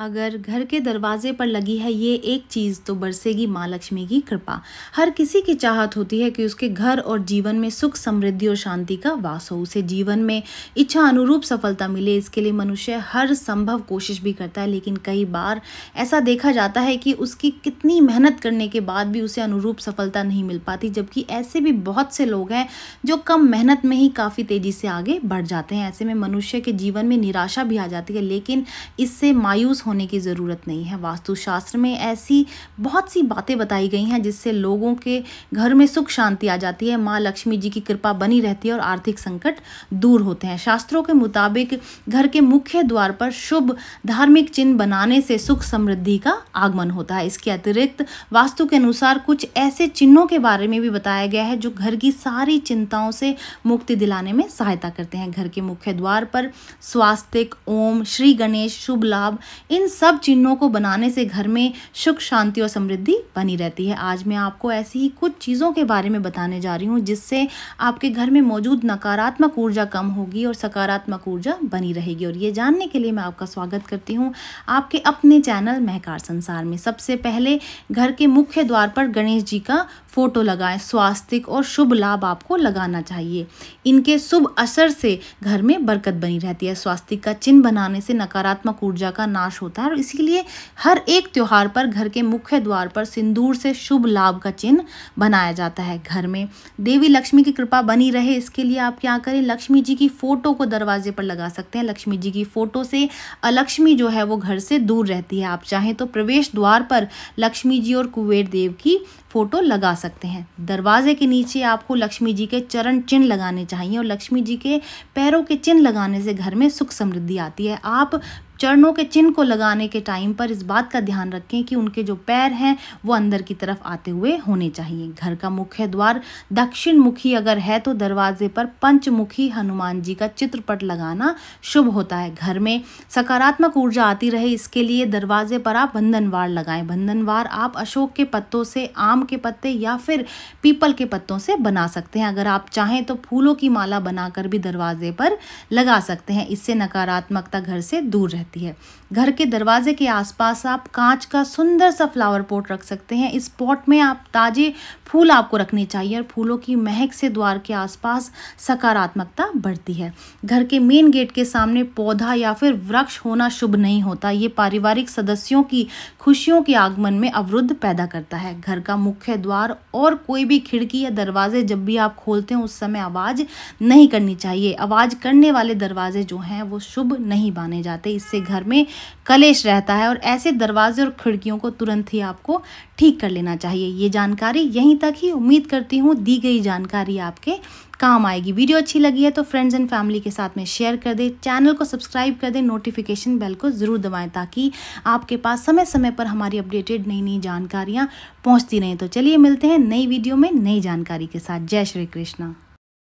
अगर घर के दरवाजे पर लगी है ये एक चीज़ तो बरसेगी माँ लक्ष्मी की कृपा हर किसी की चाहत होती है कि उसके घर और जीवन में सुख समृद्धि और शांति का वास हो उसे जीवन में इच्छा अनुरूप सफलता मिले इसके लिए मनुष्य हर संभव कोशिश भी करता है लेकिन कई बार ऐसा देखा जाता है कि उसकी कितनी मेहनत करने के बाद भी उसे अनुरूप सफलता नहीं मिल पाती जबकि ऐसे भी बहुत से लोग हैं जो कम मेहनत में ही काफ़ी तेज़ी से आगे बढ़ जाते हैं ऐसे में मनुष्य के जीवन में निराशा भी आ जाती है लेकिन इससे मायूस होने की ज़रूरत नहीं है वास्तुशास्त्र में ऐसी बहुत सी बातें बताई गई हैं जिससे लोगों के घर में सुख शांति आ जाती है माँ लक्ष्मी जी की कृपा बनी रहती है और आर्थिक संकट दूर होते हैं शास्त्रों के मुताबिक घर के मुख्य द्वार पर शुभ धार्मिक चिन्ह बनाने से सुख समृद्धि का आगमन होता है इसके अतिरिक्त वास्तु के अनुसार कुछ ऐसे चिन्हों के बारे में भी बताया गया है जो घर की सारी चिंताओं से मुक्ति दिलाने में सहायता करते हैं घर के मुख्य द्वार पर स्वास्तिक ओम श्री गणेश शुभ लाभ इन सब चिन्हों को बनाने से घर में सुख शांति और समृद्धि बनी रहती है आज मैं आपको ऐसी ही कुछ चीज़ों के बारे में बताने जा रही हूँ जिससे आपके घर में मौजूद नकारात्मक ऊर्जा कम होगी और सकारात्मक ऊर्जा बनी रहेगी और ये जानने के लिए मैं आपका स्वागत करती हूँ आपके अपने चैनल महकार संसार में सबसे पहले घर के मुख्य द्वार पर गणेश जी का फ़ोटो लगाएं स्वास्तिक और शुभ लाभ आपको लगाना चाहिए इनके शुभ असर से घर में बरकत बनी रहती है स्वास्तिक का चिन्ह बनाने से नकारात्मक ऊर्जा का नाश होता है और इसीलिए हर एक त्यौहार पर घर के मुख्य द्वार पर सिंदूर से शुभ लाभ का चिन्ह बनाया जाता है घर में देवी लक्ष्मी की कृपा बनी रहे इसके लिए आप क्या करें लक्ष्मी जी की फ़ोटो को दरवाजे पर लगा सकते हैं लक्ष्मी जी की फ़ोटो से अलक्ष्मी जो है वो घर से दूर रहती है आप चाहें तो प्रवेश द्वार पर लक्ष्मी जी और कुबेर देव की फ़ोटो लगा सकते हैं दरवाजे के नीचे आपको लक्ष्मी जी के चरण चिन्ह लगाने चाहिए और लक्ष्मी जी के पैरों के चिन्ह लगाने से घर में सुख समृद्धि आती है आप चरणों के चिन्ह को लगाने के टाइम पर इस बात का ध्यान रखें कि उनके जो पैर हैं वो अंदर की तरफ आते हुए होने चाहिए घर का मुख्य द्वार दक्षिण मुखी अगर है तो दरवाजे पर पंचमुखी हनुमान जी का चित्रपट लगाना शुभ होता है घर में सकारात्मक ऊर्जा आती रहे इसके लिए दरवाजे पर आप बंधनवार लगाएं बंधनवार आप अशोक के पत्तों से आम के पत्ते या फिर पीपल के पत्तों से बना सकते हैं अगर आप चाहें तो फूलों की माला बनाकर भी दरवाजे पर लगा सकते हैं इससे नकारात्मकता घर से दूर रहती सकती है घर के दरवाजे के आसपास आप कांच का सुंदर सा फ्लावर पॉट रख सकते हैं इस पॉट में आप ताजे फूल आपको रखने चाहिए और फूलों की महक से द्वार के आसपास सकारात्मकता बढ़ती है घर के मेन गेट के सामने पौधा या फिर वृक्ष होना शुभ नहीं होता ये पारिवारिक सदस्यों की खुशियों के आगमन में अवरुद्ध पैदा करता है घर का मुख्य द्वार और कोई भी खिड़की या दरवाजे जब भी आप खोलते हैं उस समय आवाज़ नहीं करनी चाहिए आवाज़ करने वाले दरवाजे जो हैं वो शुभ नहीं माने जाते इससे घर में कलेश रहता है और ऐसे दरवाजे और खिड़कियों को तुरंत ही आपको ठीक कर लेना चाहिए ये जानकारी यहीं तक ही उम्मीद करती हूँ दी गई जानकारी आपके काम आएगी वीडियो अच्छी लगी है तो फ्रेंड्स एंड फैमिली के साथ में शेयर कर दें चैनल को सब्सक्राइब कर दें नोटिफिकेशन बेल को ज़रूर दबाएं ताकि आपके पास समय समय पर हमारी अपडेटेड नई नई जानकारियाँ पहुँचती रहें तो चलिए मिलते हैं नई वीडियो में नई जानकारी के साथ जय श्री कृष्णा